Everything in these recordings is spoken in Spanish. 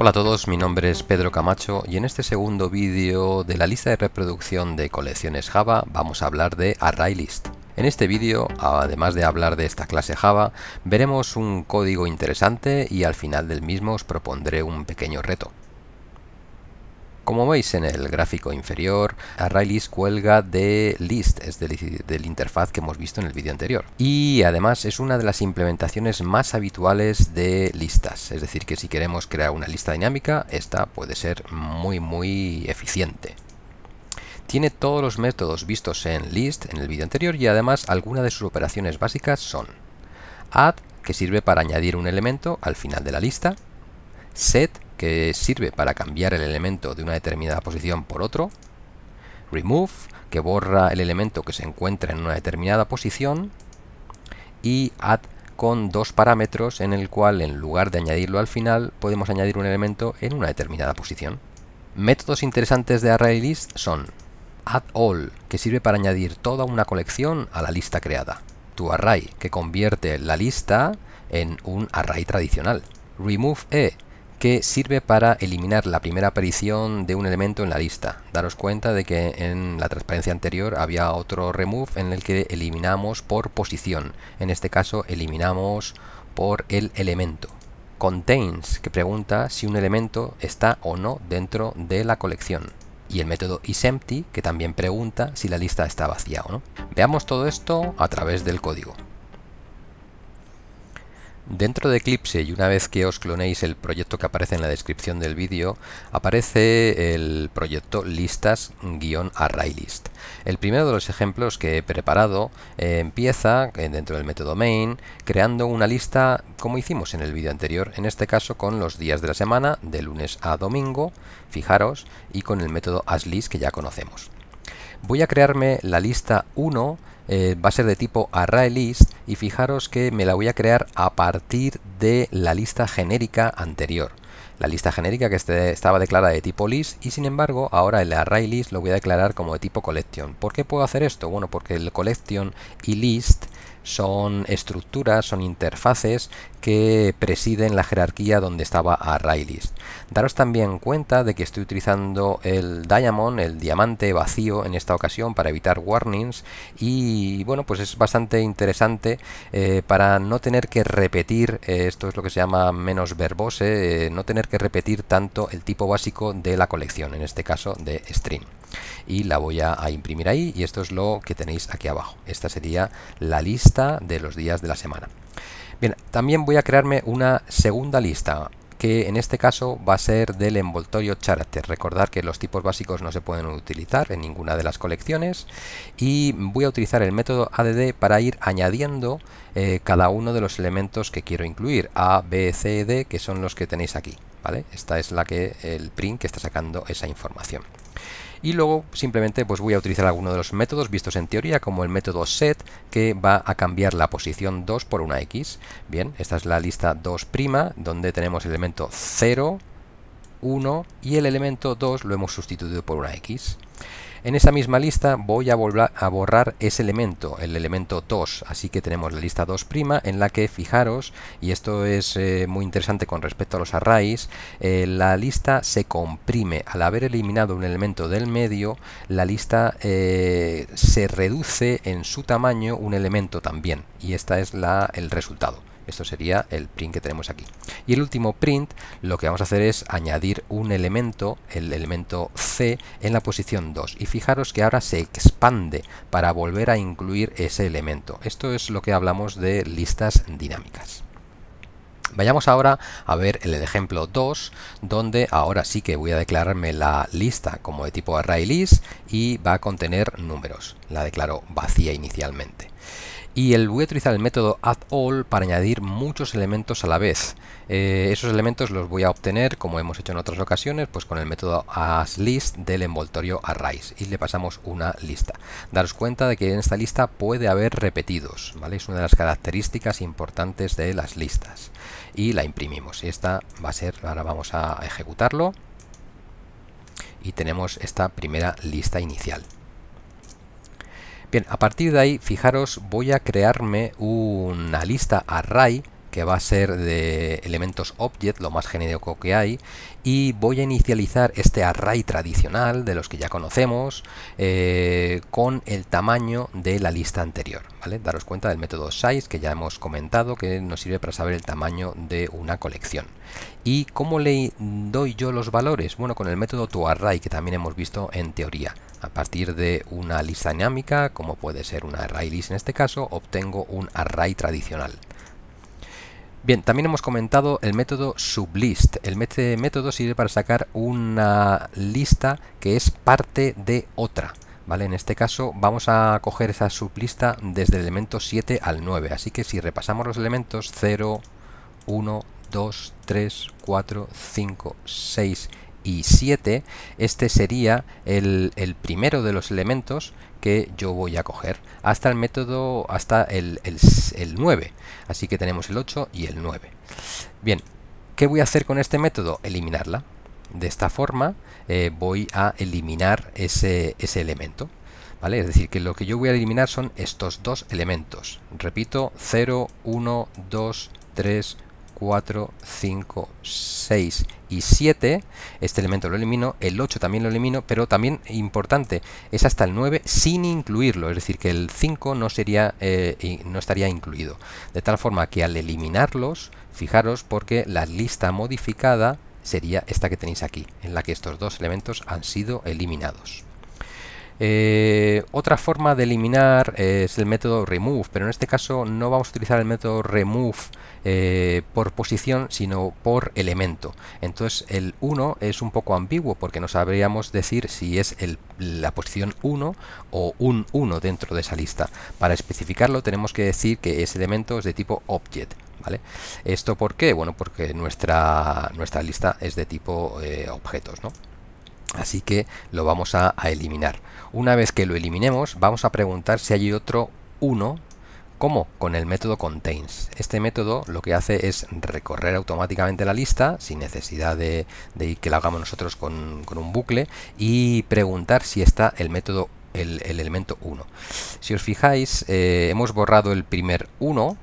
Hola a todos, mi nombre es Pedro Camacho y en este segundo vídeo de la lista de reproducción de colecciones Java vamos a hablar de ArrayList. En este vídeo, además de hablar de esta clase Java, veremos un código interesante y al final del mismo os propondré un pequeño reto. Como veis en el gráfico inferior, ArrayList cuelga de list, es del, interfaz que hemos visto en el vídeo anterior. Y además es una de las implementaciones más habituales de listas, es decir que si queremos crear una lista dinámica, esta puede ser muy muy eficiente tiene todos los métodos vistos en list en el vídeo anterior y además algunas de sus operaciones básicas son add, que sirve para añadir un elemento al final de la lista, set, que sirve para cambiar el elemento de una determinada posición por otro, remove, que borra el elemento que se encuentra en una determinada posición, y add con dos parámetros en el cual en lugar de añadirlo al final podemos añadir un elemento en una determinada posición. Métodos interesantes de ArrayList son add all, que sirve para añadir toda una colección a la lista creada, to array, que convierte la lista en un array tradicional, remove e, que sirve para eliminar la primera aparición de un elemento en la lista. Daros cuenta de que en la transparencia anterior había otro remove en el que eliminamos por posición. En este caso eliminamos por el elemento. Contains, que pregunta si un elemento está o no dentro de la colección. Y el método isEmpty, que también pregunta si la lista está vacía o no. Veamos todo esto a través del código. Dentro de Eclipse y una vez que os clonéis el proyecto que aparece en la descripción del vídeo, aparece el proyecto listas-arraylist. El primero de los ejemplos que he preparado eh, empieza eh, dentro del método main creando una lista como hicimos en el vídeo anterior, en este caso con los días de la semana de lunes a domingo, fijaros, y con el método asList que ya conocemos. Voy a crearme la lista 1, eh, va a ser de tipo ArrayList y fijaros que me la voy a crear a partir de la lista genérica anterior. La lista genérica que este, estaba declarada de tipo list y sin embargo ahora el ArrayList lo voy a declarar como de tipo collection. ¿Por qué puedo hacer esto? Bueno, porque el collection y list son estructuras, son interfaces que presiden la jerarquía donde estaba ArrayList. Daros también cuenta de que estoy utilizando el Diamond, el diamante vacío en esta ocasión para evitar warnings y bueno, pues es bastante interesante eh, para no tener que repetir, eh, esto es lo que se llama menos verbose, eh, no tener que repetir tanto el tipo básico de la colección, en este caso de stream Y la voy a, imprimir ahí y esto es lo que tenéis aquí abajo. Esta sería la lista de los días de la semana. Bien, también voy a crearme una segunda lista que en este caso va a ser del envoltorio charter. Recordar que los tipos básicos no se pueden utilizar en ninguna de las colecciones y voy a utilizar el método add para ir añadiendo eh, cada uno de los elementos que quiero incluir, a, b, c, d, que son los que tenéis aquí. ¿vale? Esta es la que el print que está sacando esa información y luego simplemente pues voy a utilizar alguno de los métodos vistos en teoría como el método set que va a cambiar la posición 2 por una x. Bien, esta es la lista 2' donde tenemos el elemento 0, 1 y el elemento 2 lo hemos sustituido por una x. En esa misma lista voy a, volver a borrar ese elemento, el elemento 2, así que tenemos la lista 2' en la que fijaros, y esto es eh, muy interesante con respecto a los arrays, eh, la lista se comprime. Al haber eliminado un elemento del medio, la lista eh, se reduce en su tamaño un elemento también, y este es la, el resultado. Esto sería el print que tenemos aquí. Y el último print lo que vamos a hacer es añadir un elemento, el elemento C, en la posición 2. Y fijaros que ahora se expande para volver a incluir ese elemento. Esto es lo que hablamos de listas dinámicas. Vayamos ahora a ver el ejemplo 2, donde ahora sí que voy a declararme la lista como de tipo array list y va a contener números. La declaro vacía inicialmente y el, voy a utilizar el método add all para añadir muchos elementos a la vez. Eh, esos elementos los voy a obtener, como hemos hecho en otras ocasiones, pues con el método asList del envoltorio arrays y le pasamos una lista. Daros cuenta de que en esta lista puede haber repetidos, ¿vale? Es una de las características importantes de las listas. Y la imprimimos. esta va a ser, ahora vamos a ejecutarlo y tenemos esta primera lista inicial. Bien, a partir de ahí, fijaros, voy a crearme una lista array que va a ser de elementos object, lo más genérico que hay, y voy a inicializar este array tradicional de los que ya conocemos eh, con el tamaño de la lista anterior. ¿vale? Daros cuenta del método size que ya hemos comentado que nos sirve para saber el tamaño de una colección. ¿Y cómo le doy yo los valores? Bueno, con el método toArray que también hemos visto en teoría. A partir de una lista dinámica, como puede ser una ArrayList en este caso, obtengo un array tradicional. Bien, también hemos comentado el método sublist. El este método sirve para sacar una lista que es parte de otra. ¿Vale? En este caso vamos a coger esa sublista desde el elemento 7 al 9. Así que si repasamos los elementos 0, 1, 2, 3, 4, 5, 6 y 7, este sería el, primero de los elementos que yo voy a coger hasta el método, hasta el, 9. Así que tenemos el 8 y el 9. Bien, ¿qué voy a hacer con este método? Eliminarla. De esta forma eh, voy a eliminar ese, elemento. ¿Vale? Es decir, que lo que yo voy a eliminar son estos dos elementos. Repito, 0, 1, 2, 3, 4, 5, 6 y 7. Este elemento lo elimino, el 8 también lo elimino, pero también importante, es hasta el 9 sin incluirlo, es decir, que el 5 no, sería, eh, no estaría incluido. De tal forma que al eliminarlos, fijaros porque la lista modificada sería esta que tenéis aquí, en la que estos dos elementos han sido eliminados. Eh, otra forma de eliminar eh, es el método remove, pero en este caso no vamos a utilizar el método remove eh, por posición, sino por elemento. Entonces el 1 es un poco ambiguo porque no sabríamos decir si es la posición 1 o un 1 dentro de esa lista. Para especificarlo tenemos que decir que ese elemento es de tipo object. ¿Vale? ¿Esto por qué? Bueno, porque nuestra, nuestra lista es de tipo objetos, ¿no? Así que lo vamos a, eliminar. Una vez que lo eliminemos, vamos a preguntar si hay otro 1 ¿Cómo? Con el método contains. Este método lo que hace es recorrer automáticamente la lista, sin necesidad de, que la hagamos nosotros con, un bucle, y preguntar si está el método, el, elemento 1. Si os fijáis, eh, hemos borrado el primer 1,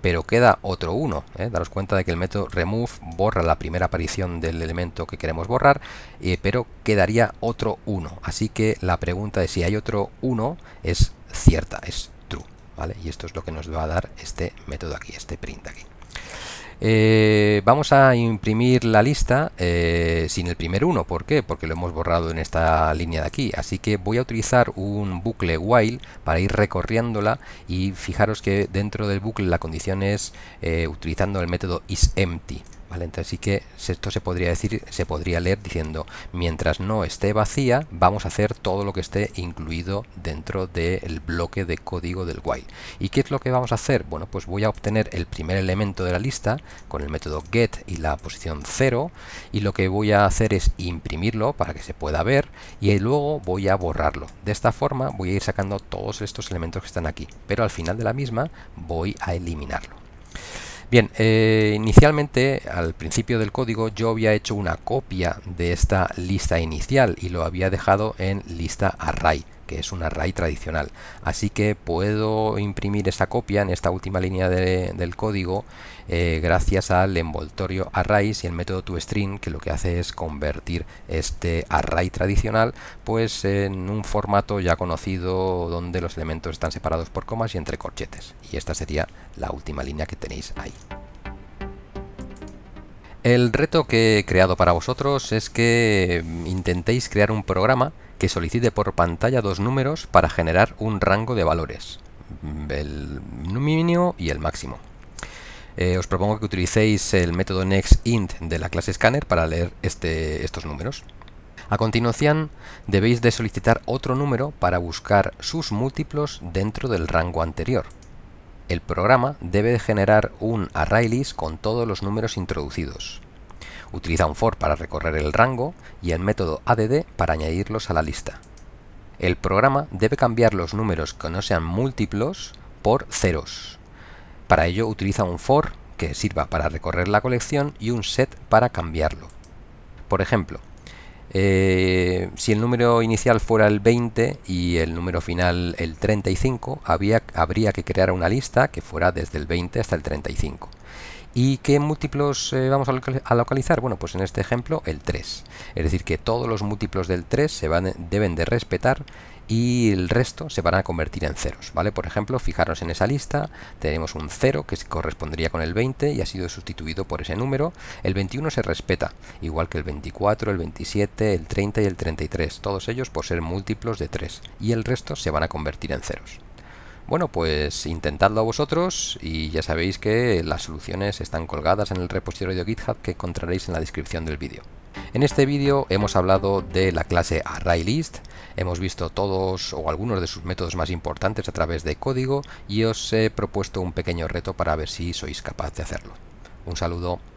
pero queda otro 1. ¿eh? Daros cuenta de que el método remove borra la primera aparición del elemento que queremos borrar, eh, pero quedaría otro 1. Así que la pregunta de si hay otro 1 es cierta, es true. ¿vale? Y esto es lo que nos va a dar este método aquí, este print aquí. Eh, vamos a imprimir la lista eh, sin el primer uno. ¿Por qué? Porque lo hemos borrado en esta línea de aquí. Así que voy a utilizar un bucle while para ir recorriéndola y fijaros que dentro del bucle la condición es eh, utilizando el método isEmpty. Así entonces que esto se podría decir, se podría leer diciendo, mientras no esté vacía, vamos a hacer todo lo que esté incluido dentro del bloque de código del while. ¿Y qué es lo que vamos a hacer? Bueno, pues voy a obtener el primer elemento de la lista con el método get y la posición 0 y lo que voy a hacer es imprimirlo para que se pueda ver y luego voy a borrarlo. De esta forma voy a ir sacando todos estos elementos que están aquí, pero al final de la misma voy a eliminarlo. Bien, eh, inicialmente al principio del código yo había hecho una copia de esta lista inicial y lo había dejado en lista array que es un array tradicional. Así que puedo imprimir esta copia en esta última línea del código eh, gracias al envoltorio arrays y el método toString que lo que hace es convertir este array tradicional pues en un formato ya conocido donde los elementos están separados por comas y entre corchetes. Y esta sería la última línea que tenéis ahí. El reto que he creado para vosotros es que mm, intentéis crear un programa que solicite por pantalla dos números para generar un rango de valores, el mínimo y el máximo. Eh, os propongo que utilicéis el método nextInt de la clase scanner para leer este, estos números. A continuación debéis de solicitar otro número para buscar sus múltiplos dentro del rango anterior. El programa debe generar un ArrayList con todos los números introducidos. Utiliza un for para recorrer el rango y el método add para añadirlos a la lista. El programa debe cambiar los números que no sean múltiplos por ceros. Para ello utiliza un for que sirva para recorrer la colección y un set para cambiarlo. Por ejemplo, eh, si el número inicial fuera el 20 y el número final el 35, habría que crear una lista que fuera desde el 20 hasta el 35. ¿Y qué múltiplos eh, vamos a localizar? Bueno, pues en este ejemplo el 3. Es decir, que todos los múltiplos del 3 se van, deben de respetar y el resto se van a convertir en ceros. ¿vale? Por ejemplo, fijaros en esa lista, tenemos un 0 que correspondería con el 20 y ha sido sustituido por ese número. El 21 se respeta, igual que el 24, el 27, el 30 y el 33. Todos ellos por ser múltiplos de 3 y el resto se van a convertir en ceros. Bueno, pues intentadlo a vosotros y ya sabéis que las soluciones están colgadas en el repositorio de GitHub que encontraréis en la descripción del vídeo. En este vídeo hemos hablado de la clase ArrayList, hemos visto todos o algunos de sus métodos más importantes a través de código y os he propuesto un pequeño reto para ver si sois capaz de hacerlo. Un saludo.